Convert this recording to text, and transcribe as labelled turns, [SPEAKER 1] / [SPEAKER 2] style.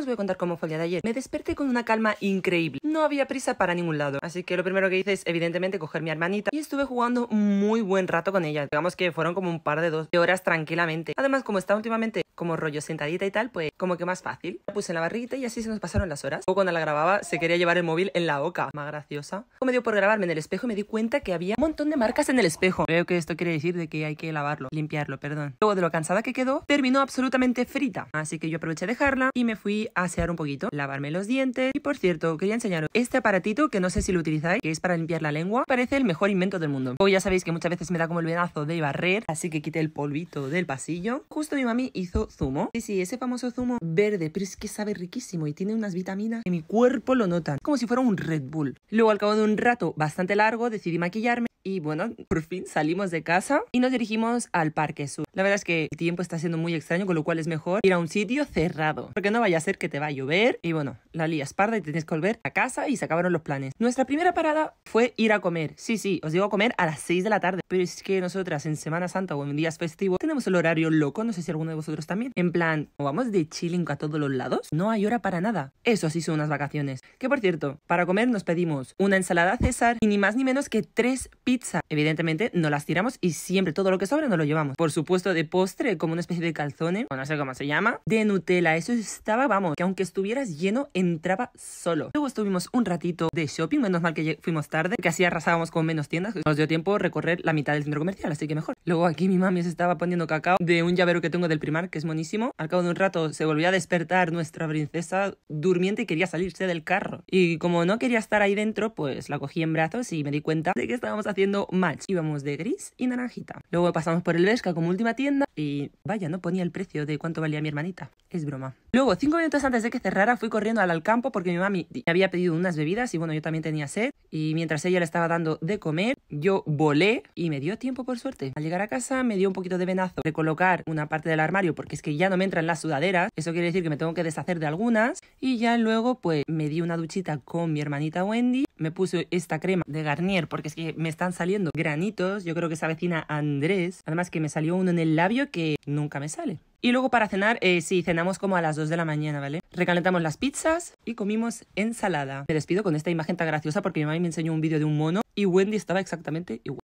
[SPEAKER 1] os voy a contar cómo fue el día de ayer. Me desperté con una calma increíble. No había prisa para ningún lado. Así que lo primero que hice es, evidentemente, coger mi hermanita y estuve jugando muy buen rato con ella. Digamos que fueron como un par de dos horas tranquilamente. Además, como está últimamente como rollo sentadita y tal, pues como que más fácil. La puse en la barrita y así se nos pasaron las horas. O cuando la grababa se quería llevar el móvil en la boca. Más graciosa. Me dio por grabarme en el espejo y me di cuenta que había un montón de marcas en el espejo. Creo que esto quiere decir de que hay que lavarlo, limpiarlo, perdón. Luego de lo cansada que quedó, terminó absolutamente frita. Así que yo aproveché de dejarla y me fui a asear un poquito, lavarme los dientes. Y por cierto, quería enseñaros este aparatito que no sé si lo utilizáis, que es para limpiar la lengua. Parece el mejor invento del mundo. Hoy ya sabéis que muchas veces me da como el venazo de barrer, así que quité el polvito del pasillo. Justo mi mami hizo zumo. Sí, sí, ese famoso zumo verde, pero es que sabe riquísimo y tiene unas vitaminas que mi cuerpo lo nota, como si fuera un Red Bull. Luego, al cabo de un rato bastante largo, decidí maquillarme y bueno, por fin salimos de casa y nos dirigimos al Parque Sur la verdad es que el tiempo está siendo muy extraño, con lo cual es mejor ir a un sitio cerrado, porque no vaya a ser que te va a llover y bueno, la lía parda y tenés que volver a casa y se acabaron los planes. Nuestra primera parada fue ir a comer. Sí, sí, os digo a comer a las 6 de la tarde, pero es que nosotras en Semana Santa o en días festivos tenemos el horario loco, no sé si alguno de vosotros también. En plan, ¿o vamos de chilling a todos los lados, no hay hora para nada. Eso sí son unas vacaciones. Que por cierto, para comer nos pedimos una ensalada César y ni más ni menos que tres pizzas. Evidentemente no las tiramos y siempre todo lo que sobra nos lo llevamos. Por supuesto de postre, como una especie de calzone, o no sé cómo se llama, de Nutella. Eso estaba, vamos, que aunque estuvieras lleno, entraba solo. Luego estuvimos un ratito de shopping, menos mal que fuimos tarde, que así arrasábamos con menos tiendas. Nos dio tiempo recorrer la mitad del centro comercial, así que mejor. Luego aquí mi mami se estaba poniendo cacao de un llavero que tengo del primar, que es monísimo. Al cabo de un rato se volvió a despertar nuestra princesa durmiente y quería salirse del carro. Y como no quería estar ahí dentro, pues la cogí en brazos y me di cuenta de que estábamos haciendo match. Íbamos de gris y naranjita. Luego pasamos por el Vesca como última tienda y vaya, no ponía el precio de cuánto valía mi hermanita. Es broma. Luego, cinco minutos antes de que cerrara, fui corriendo al campo porque mi mami me había pedido unas bebidas y bueno, yo también tenía sed y mientras ella le estaba dando de comer, yo volé y me dio tiempo por suerte. Al llegar a casa me dio un poquito de venazo recolocar una parte del armario porque es que ya no me entran las sudaderas, eso quiere decir que me tengo que deshacer de algunas y ya luego pues me di una duchita con mi hermanita Wendy, me puse esta crema de Garnier porque es que me están saliendo granitos, yo creo que es vecina Andrés, además que me salió uno en el labio que nunca me sale. Y luego para cenar, eh, sí, cenamos como a las 2 de la mañana, ¿vale? Recalentamos las pizzas y comimos ensalada. Me despido con esta imagen tan graciosa porque mi mamá me enseñó un vídeo de un mono y Wendy estaba exactamente igual.